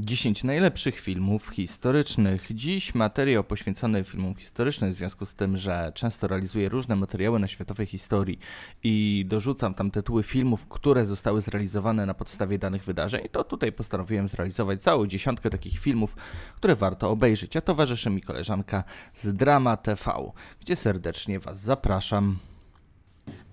10 najlepszych filmów historycznych. Dziś materiał poświęcony filmom historycznym, w związku z tym, że często realizuję różne materiały na światowej historii i dorzucam tam tytuły filmów, które zostały zrealizowane na podstawie danych wydarzeń, to tutaj postanowiłem zrealizować całą dziesiątkę takich filmów, które warto obejrzeć. A towarzyszy mi koleżanka z Drama TV, gdzie serdecznie Was zapraszam.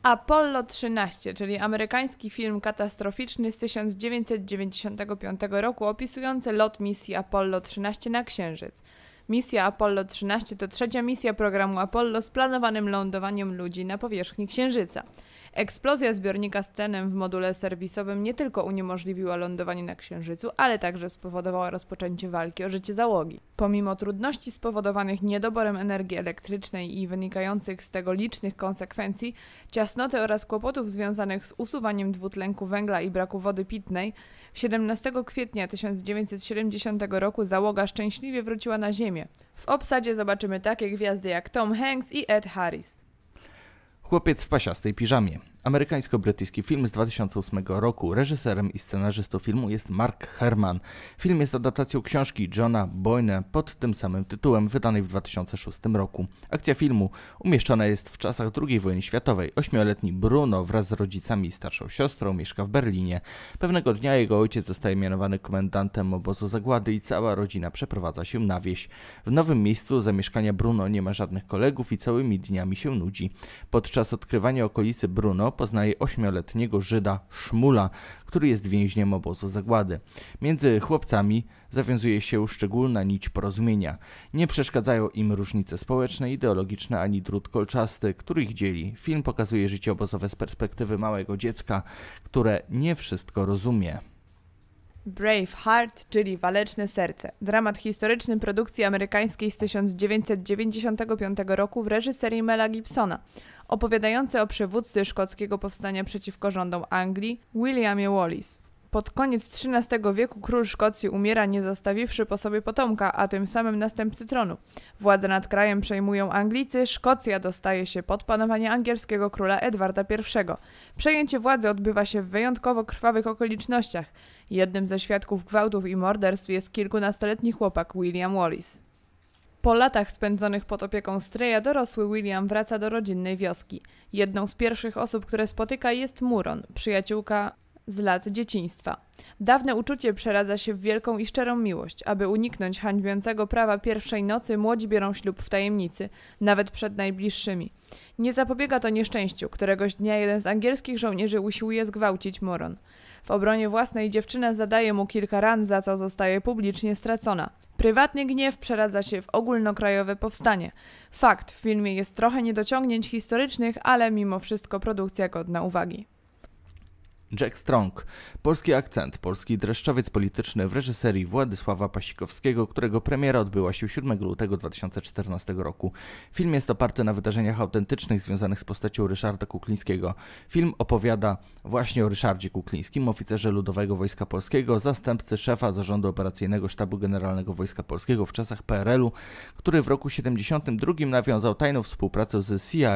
Apollo 13, czyli amerykański film katastroficzny z 1995 roku opisujący lot misji Apollo 13 na Księżyc. Misja Apollo 13 to trzecia misja programu Apollo z planowanym lądowaniem ludzi na powierzchni Księżyca. Eksplozja zbiornika z tenem w module serwisowym nie tylko uniemożliwiła lądowanie na Księżycu, ale także spowodowała rozpoczęcie walki o życie załogi. Pomimo trudności spowodowanych niedoborem energii elektrycznej i wynikających z tego licznych konsekwencji, ciasnoty oraz kłopotów związanych z usuwaniem dwutlenku węgla i braku wody pitnej, 17 kwietnia 1970 roku załoga szczęśliwie wróciła na Ziemię. W obsadzie zobaczymy takie gwiazdy jak Tom Hanks i Ed Harris chłopiec w pasiastej piżamie. Amerykańsko-brytyjski film z 2008 roku. Reżyserem i scenarzystą filmu jest Mark Herman. Film jest adaptacją książki Johna Boyne pod tym samym tytułem, wydanej w 2006 roku. Akcja filmu umieszczona jest w czasach II wojny światowej. Ośmioletni Bruno wraz z rodzicami i starszą siostrą mieszka w Berlinie. Pewnego dnia jego ojciec zostaje mianowany komendantem obozu zagłady i cała rodzina przeprowadza się na wieś. W nowym miejscu zamieszkania Bruno nie ma żadnych kolegów i całymi dniami się nudzi. Podczas odkrywania okolicy Bruno poznaje ośmioletniego Żyda Szmula, który jest więźniem obozu zagłady. Między chłopcami zawiązuje się szczególna nić porozumienia. Nie przeszkadzają im różnice społeczne, ideologiczne ani drut kolczasty, który ich dzieli. Film pokazuje życie obozowe z perspektywy małego dziecka, które nie wszystko rozumie. Braveheart, czyli Waleczne Serce. Dramat historyczny produkcji amerykańskiej z 1995 roku w reżyserii Mela Gibsona, opowiadający o przywódcy szkockiego powstania przeciwko rządom Anglii, Williamie Wallace. Pod koniec XIII wieku król Szkocji umiera nie zostawiwszy po sobie potomka, a tym samym następcy tronu. Władzę nad krajem przejmują Anglicy, Szkocja dostaje się pod panowanie angielskiego króla Edwarda I. Przejęcie władzy odbywa się w wyjątkowo krwawych okolicznościach – Jednym ze świadków gwałtów i morderstw jest kilkunastoletni chłopak William Wallis. Po latach spędzonych pod opieką Streja dorosły William wraca do rodzinnej wioski. Jedną z pierwszych osób, które spotyka jest Muron, przyjaciółka z lat dzieciństwa. Dawne uczucie przeradza się w wielką i szczerą miłość. Aby uniknąć hańbiącego prawa pierwszej nocy, młodzi biorą ślub w tajemnicy, nawet przed najbliższymi. Nie zapobiega to nieszczęściu. Któregoś dnia jeden z angielskich żołnierzy usiłuje zgwałcić Muron. W obronie własnej dziewczyna zadaje mu kilka ran, za co zostaje publicznie stracona. Prywatny gniew przeradza się w ogólnokrajowe powstanie. Fakt, w filmie jest trochę niedociągnięć historycznych, ale mimo wszystko produkcja godna uwagi. Jack Strong, polski akcent, polski dreszczowiec polityczny w reżyserii Władysława Pasikowskiego, którego premiera odbyła się 7 lutego 2014 roku. Film jest oparty na wydarzeniach autentycznych związanych z postacią Ryszarda Kuklińskiego. Film opowiada właśnie o Ryszardzie Kuklińskim, oficerze Ludowego Wojska Polskiego, zastępcy szefa Zarządu Operacyjnego Sztabu Generalnego Wojska Polskiego w czasach PRL-u, który w roku 72 nawiązał tajną współpracę z CIA,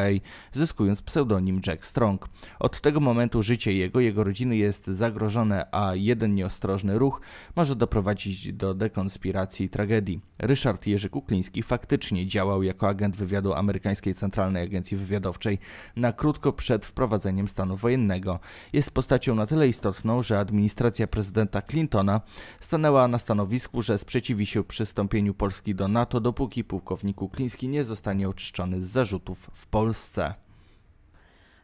zyskując pseudonim Jack Strong. Od tego momentu życie jego, jego jego rodziny jest zagrożone, a jeden nieostrożny ruch może doprowadzić do dekonspiracji i tragedii. Ryszard Jerzy Kukliński faktycznie działał jako agent wywiadu amerykańskiej Centralnej Agencji Wywiadowczej na krótko przed wprowadzeniem stanu wojennego. Jest postacią na tyle istotną, że administracja prezydenta Clintona stanęła na stanowisku, że sprzeciwi się przystąpieniu Polski do NATO, dopóki pułkownik Kukliński nie zostanie oczyszczony z zarzutów w Polsce.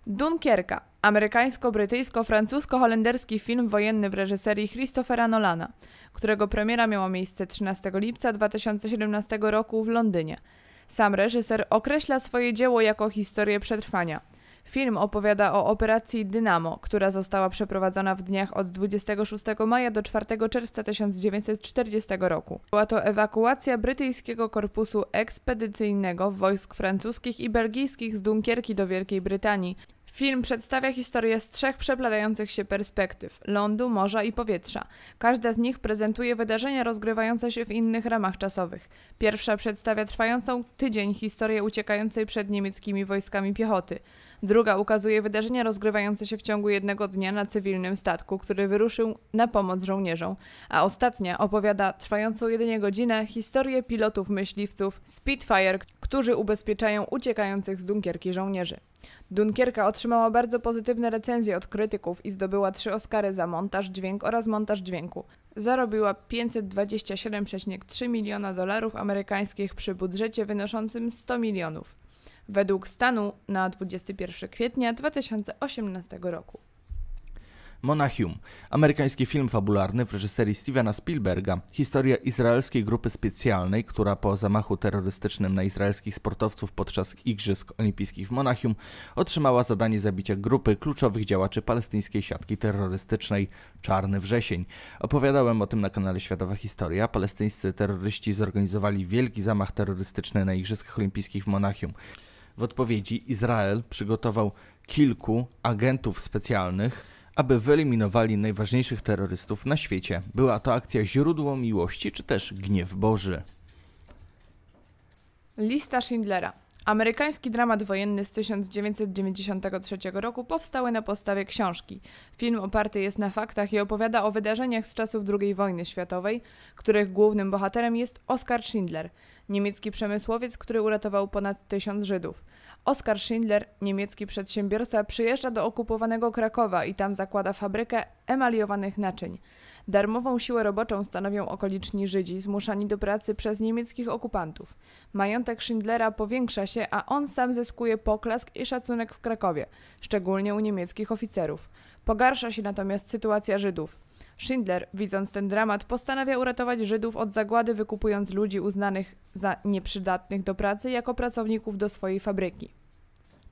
Dunkierka. Amerykańsko-brytyjsko-francusko-holenderski film wojenny w reżyserii Christophera Nolana, którego premiera miała miejsce 13 lipca 2017 roku w Londynie. Sam reżyser określa swoje dzieło jako historię przetrwania. Film opowiada o operacji Dynamo, która została przeprowadzona w dniach od 26 maja do 4 czerwca 1940 roku. Była to ewakuacja brytyjskiego korpusu ekspedycyjnego wojsk francuskich i belgijskich z Dunkierki do Wielkiej Brytanii Film przedstawia historię z trzech przeplatających się perspektyw lądu, morza i powietrza. Każda z nich prezentuje wydarzenia rozgrywające się w innych ramach czasowych. Pierwsza przedstawia trwającą tydzień historię uciekającej przed niemieckimi wojskami piechoty. Druga ukazuje wydarzenia rozgrywające się w ciągu jednego dnia na cywilnym statku, który wyruszył na pomoc żołnierzom, a ostatnia opowiada trwającą jedynie godzinę historię pilotów myśliwców Spitfire, którzy ubezpieczają uciekających z Dunkierki żołnierzy. Dunkierka otrzymała bardzo pozytywne recenzje od krytyków i zdobyła trzy Oscary za montaż dźwięk oraz montaż dźwięku. Zarobiła 527,3 miliona dolarów amerykańskich przy budżecie wynoszącym 100 milionów według stanu na 21 kwietnia 2018 roku. Monachium. Amerykański film fabularny w reżyserii Stevena Spielberga. Historia izraelskiej grupy specjalnej, która po zamachu terrorystycznym na izraelskich sportowców podczas Igrzysk Olimpijskich w Monachium otrzymała zadanie zabicia grupy kluczowych działaczy palestyńskiej siatki terrorystycznej Czarny Wrzesień. Opowiadałem o tym na kanale Światowa Historia. Palestyńscy terroryści zorganizowali wielki zamach terrorystyczny na Igrzyskach Olimpijskich w Monachium. W odpowiedzi Izrael przygotował kilku agentów specjalnych, aby wyeliminowali najważniejszych terrorystów na świecie. Była to akcja źródło miłości czy też gniew Boży. Lista Schindlera. Amerykański dramat wojenny z 1993 roku powstały na podstawie książki. Film oparty jest na faktach i opowiada o wydarzeniach z czasów II wojny światowej, których głównym bohaterem jest Oskar Schindler, niemiecki przemysłowiec, który uratował ponad tysiąc Żydów. Oskar Schindler, niemiecki przedsiębiorca, przyjeżdża do okupowanego Krakowa i tam zakłada fabrykę emaliowanych naczyń. Darmową siłę roboczą stanowią okoliczni Żydzi, zmuszani do pracy przez niemieckich okupantów. Majątek Schindlera powiększa się, a on sam zyskuje poklask i szacunek w Krakowie, szczególnie u niemieckich oficerów. Pogarsza się natomiast sytuacja Żydów. Schindler, widząc ten dramat, postanawia uratować Żydów od zagłady, wykupując ludzi uznanych za nieprzydatnych do pracy jako pracowników do swojej fabryki.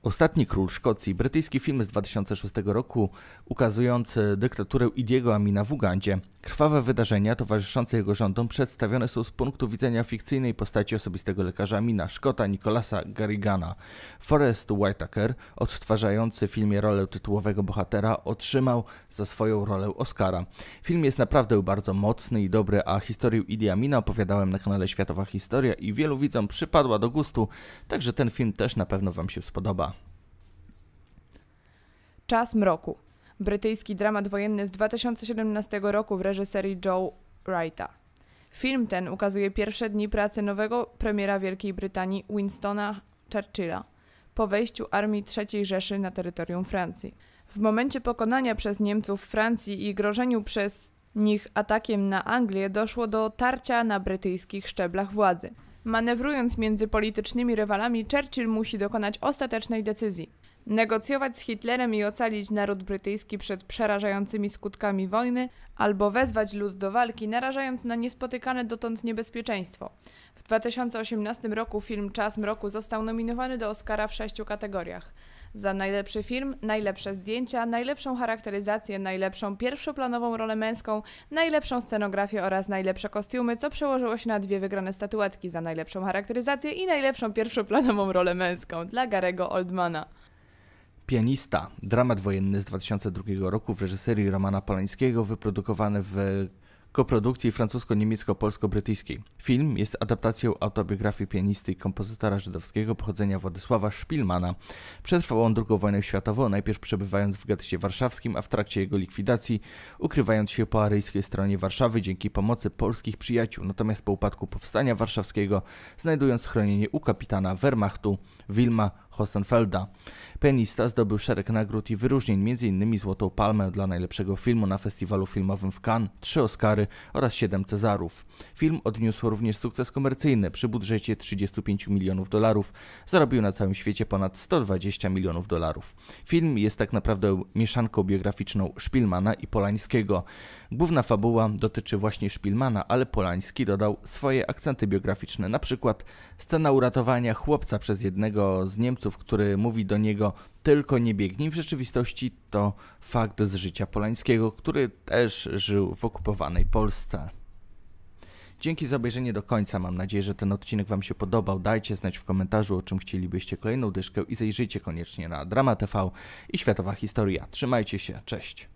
Ostatni Król Szkocji, brytyjski film z 2006 roku ukazujący dyktaturę Idiego Amina w Ugandzie. Krwawe wydarzenia towarzyszące jego rządom przedstawione są z punktu widzenia fikcyjnej postaci osobistego lekarza Amina, Szkota Nicolasa Garrigana. Forrest Whitaker, odtwarzający w filmie rolę tytułowego bohatera, otrzymał za swoją rolę Oscara. Film jest naprawdę bardzo mocny i dobry, a historię Idi Amina opowiadałem na kanale Światowa Historia i wielu widzom przypadła do gustu, także ten film też na pewno Wam się spodoba. Czas mroku. Brytyjski dramat wojenny z 2017 roku w reżyserii Joe Wrighta. Film ten ukazuje pierwsze dni pracy nowego premiera Wielkiej Brytanii Winstona Churchilla po wejściu armii III Rzeszy na terytorium Francji. W momencie pokonania przez Niemców Francji i grożeniu przez nich atakiem na Anglię doszło do tarcia na brytyjskich szczeblach władzy. Manewrując między politycznymi rywalami, Churchill musi dokonać ostatecznej decyzji negocjować z Hitlerem i ocalić naród brytyjski przed przerażającymi skutkami wojny, albo wezwać lud do walki, narażając na niespotykane dotąd niebezpieczeństwo. W 2018 roku film Czas Mroku został nominowany do Oscara w sześciu kategoriach. Za najlepszy film, najlepsze zdjęcia, najlepszą charakteryzację, najlepszą pierwszoplanową rolę męską, najlepszą scenografię oraz najlepsze kostiumy, co przełożyło się na dwie wygrane statuetki za najlepszą charakteryzację i najlepszą pierwszoplanową rolę męską dla Garego Oldmana. Pianista, dramat wojenny z 2002 roku w reżyserii Romana Polańskiego, wyprodukowany w koprodukcji francusko-niemiecko-polsko-brytyjskiej. Film jest adaptacją autobiografii pianisty i kompozytora żydowskiego pochodzenia Władysława Szpilmana. Przetrwał on II wojnę światową, najpierw przebywając w getcie warszawskim, a w trakcie jego likwidacji ukrywając się po aryjskiej stronie Warszawy dzięki pomocy polskich przyjaciół. Natomiast po upadku powstania warszawskiego znajdując schronienie u kapitana Wehrmachtu Wilma Hosenfelda. Pianista zdobył szereg nagród i wyróżnień, m.in. Złotą Palmę dla najlepszego filmu na festiwalu filmowym w Cannes, trzy Oscary oraz siedem Cezarów. Film odniósł również sukces komercyjny przy budżecie 35 milionów dolarów. Zarobił na całym świecie ponad 120 milionów dolarów. Film jest tak naprawdę mieszanką biograficzną Szpilmana i Polańskiego. Główna fabuła dotyczy właśnie Szpilmana, ale Polański dodał swoje akcenty biograficzne, na przykład scena uratowania chłopca przez jednego z Niemców chłopców, który mówi do niego tylko nie biegnij, w rzeczywistości to fakt z życia Polańskiego, który też żył w okupowanej Polsce. Dzięki za obejrzenie do końca. Mam nadzieję, że ten odcinek Wam się podobał. Dajcie znać w komentarzu, o czym chcielibyście kolejną dyszkę i zajrzyjcie koniecznie na Drama TV i Światowa Historia. Trzymajcie się, cześć!